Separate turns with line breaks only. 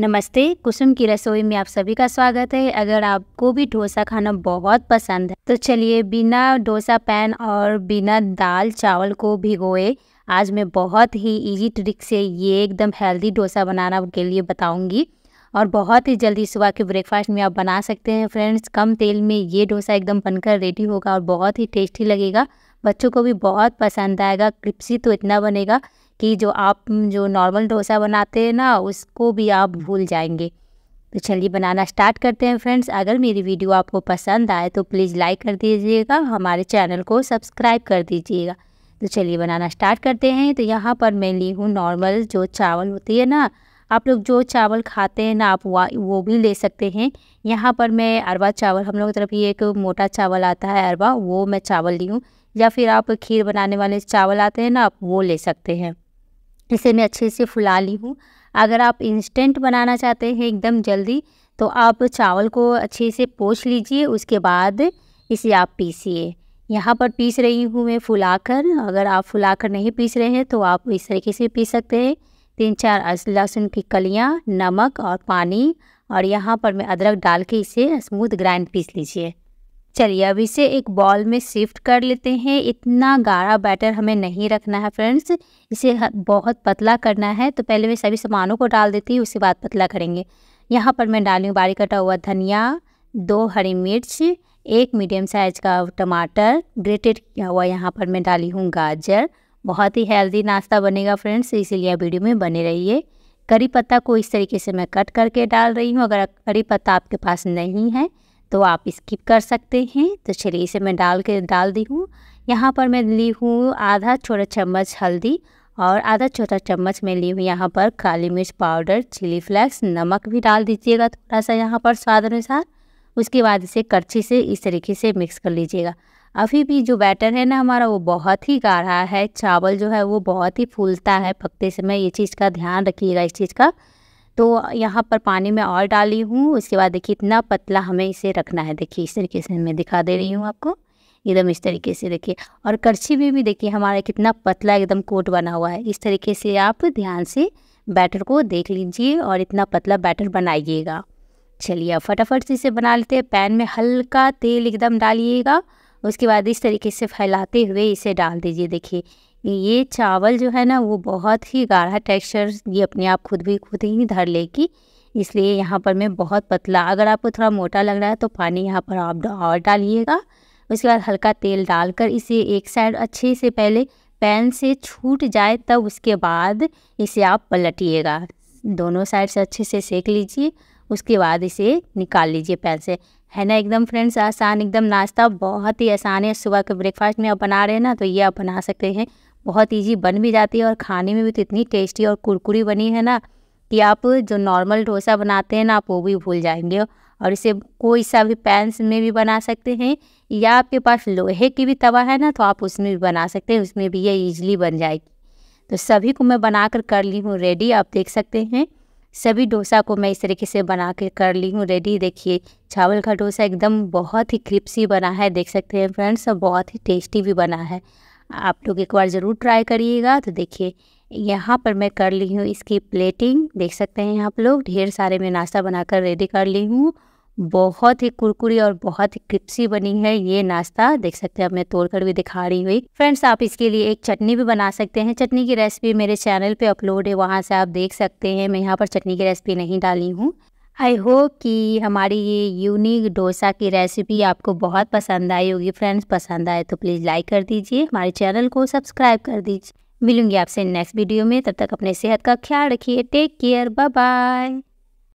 नमस्ते कुसुम की रसोई में आप सभी का स्वागत है अगर आपको भी डोसा खाना बहुत पसंद है तो चलिए बिना डोसा पैन और बिना दाल चावल को भिगोए आज मैं बहुत ही इजी ट्रिक से ये एकदम हेल्दी डोसा बनाना के लिए बताऊंगी और बहुत ही जल्दी सुबह के ब्रेकफास्ट में आप बना सकते हैं फ्रेंड्स कम तेल में ये डोसा एकदम बनकर रेडी होगा और बहुत ही टेस्टी लगेगा बच्चों को भी बहुत पसंद आएगा क्रिप्सी तो इतना बनेगा कि जो आप जो नॉर्मल डोसा बनाते हैं ना उसको भी आप भूल जाएंगे तो चलिए बनाना स्टार्ट करते हैं फ्रेंड्स अगर मेरी वीडियो आपको पसंद आए तो प्लीज़ लाइक कर दीजिएगा हमारे चैनल को सब्सक्राइब कर दीजिएगा तो चलिए बनाना स्टार्ट करते हैं तो यहाँ पर मैं ली हूँ नॉर्मल जो चावल होती है ना आप लोग जो चावल खाते हैं ना आप वो भी ले सकते हैं यहाँ पर मैं अरवा चावल हम लोग की तरफ ये एक मोटा चावल आता है अरवा वो मैं चावल ली हूँ या फिर आप खीर बनाने वाले चावल आते हैं ना आप वो ले सकते हैं इसे मैं अच्छे से फुला ली हूँ अगर आप इंस्टेंट बनाना चाहते हैं एकदम जल्दी तो आप चावल को अच्छे से पोछ लीजिए उसके बाद इसे आप पीसिए यहाँ पर पीस रही हूँ मैं फुलाकर अगर आप फुलाकर नहीं पीस रहे हैं तो आप इस तरीके से पीस सकते हैं तीन चार लहसुन की कलियाँ नमक और पानी और यहाँ पर मैं अदरक डाल के इसे स्मूथ ग्राइंड पीस लीजिए चलिए अब इसे एक बॉल में शिफ्ट कर लेते हैं इतना गाढ़ा बैटर हमें नहीं रखना है फ्रेंड्स इसे बहुत पतला करना है तो पहले मैं सभी सामानों को डाल देती हूँ उसके बाद पतला करेंगे यहाँ पर मैं डाली हूँ बारीक कटा हुआ धनिया दो हरी मिर्च एक मीडियम साइज़ का टमाटर ग्रेटेड किया हुआ यहाँ पर मैं डाली हूँ गाजर बहुत ही हेल्दी नाश्ता बनेगा फ्रेंड्स इसीलिए वीडियो में बने रहिए करी पत्ता को इस तरीके से मैं कट करके डाल रही हूँ अगर करी पत्ता आपके पास नहीं है तो आप स्किप कर सकते हैं तो चलिए इसे मैं डाल के डाल दी हूँ यहाँ पर मैं ली हूँ आधा छोटा चम्मच हल्दी और आधा छोटा चम्मच मैं ली हूँ यहाँ पर काली मिर्च पाउडर चिली फ्लेक्स नमक भी डाल दीजिएगा थोड़ा सा यहाँ पर स्वाद अनुसार उसके बाद इसे करछी से इस तरीके से मिक्स कर लीजिएगा अभी भी जो बैटर है ना हमारा वो बहुत ही गाढ़ा है चावल जो है वो बहुत ही फूलता है पकते समय ये चीज़ का ध्यान रखिएगा इस चीज़ का तो यहाँ पर पानी में और डाली हूँ उसके बाद देखिए इतना पतला हमें इसे रखना है देखिए इस तरीके से मैं दिखा दे रही हूँ आपको एकदम इस तरीके से देखिए और करछी में भी, भी देखिए हमारा कितना पतला एकदम कोट बना हुआ है इस तरीके से आप ध्यान से बैटर को देख लीजिए और इतना पतला बैटर बनाइएगा चलिए अब फटाफट से इसे बना लेते हैं पैन में हल्का तेल एकदम डालिएगा उसके बाद इस तरीके से फैलाते हुए इसे डाल दीजिए देखिए ये चावल जो है ना वो बहुत ही गाढ़ा टेक्सचर ये अपने आप खुद भी खुद ही धर लेगी इसलिए यहाँ पर मैं बहुत पतला अगर आपको थोड़ा मोटा लग रहा है तो पानी यहाँ पर आप और डालिएगा उसके बाद हल्का तेल डालकर इसे एक साइड अच्छे से पहले पैन से छूट जाए तब उसके बाद इसे आप पलटिएगा दोनों साइड से अच्छे से सेक लीजिए उसके बाद इसे निकाल लीजिए पैन से है ना एकदम फ्रेंड्स आसान एकदम नाश्ता बहुत ही आसान है सुबह के ब्रेकफास्ट में आप बना रहे हैं ना तो ये आप बना सकते हैं बहुत ईजी बन भी जाती है और खाने में भी तो इतनी टेस्टी और कुरकुरी बनी है ना कि आप जो नॉर्मल डोसा बनाते हैं ना आप वो भी भूल जाएंगे और इसे कोई सा भी पैन में भी बना सकते हैं या आपके पास लोहे की भी तवा है ना तो आप उसमें भी बना सकते हैं उसमें भी ये ईजिली बन जाएगी तो सभी को मैं बना कर कर ली हूँ रेडी आप देख सकते हैं सभी डोसा को मैं इस तरीके से बना के कर ली हूँ रेडी देखिए चावल का डोसा एकदम बहुत ही क्रिप्सी बना है देख सकते हैं फ्रेंड्स और बहुत ही टेस्टी भी बना है आप लोग एक बार ज़रूर ट्राई करिएगा तो देखिए यहाँ पर मैं कर ली हूँ इसकी प्लेटिंग देख सकते हैं आप लोग ढेर सारे मैं नाश्ता बनाकर रेडी कर ली हूँ बहुत ही कुरकुरी और बहुत ही क्रिप्सी बनी है ये नाश्ता देख सकते हैं अब मैं तोड़कर भी दिखा रही हुई फ्रेंड्स आप इसके लिए एक चटनी भी बना सकते हैं चटनी की रेसिपी मेरे चैनल पे अपलोड है वहाँ से आप देख सकते हैं मैं यहाँ पर चटनी की रेसिपी नहीं डाली हूँ आई होप कि हमारी ये यूनिक डोसा की रेसिपी आपको बहुत पसंद आई होगी फ्रेंड्स पसंद आए तो प्लीज़ लाइक कर दीजिए हमारे चैनल को सब्सक्राइब कर दीजिए मिलूंगी आपसे नेक्स्ट वीडियो में तब तक अपने सेहत का ख्याल रखिए टेक केयर बाय बाय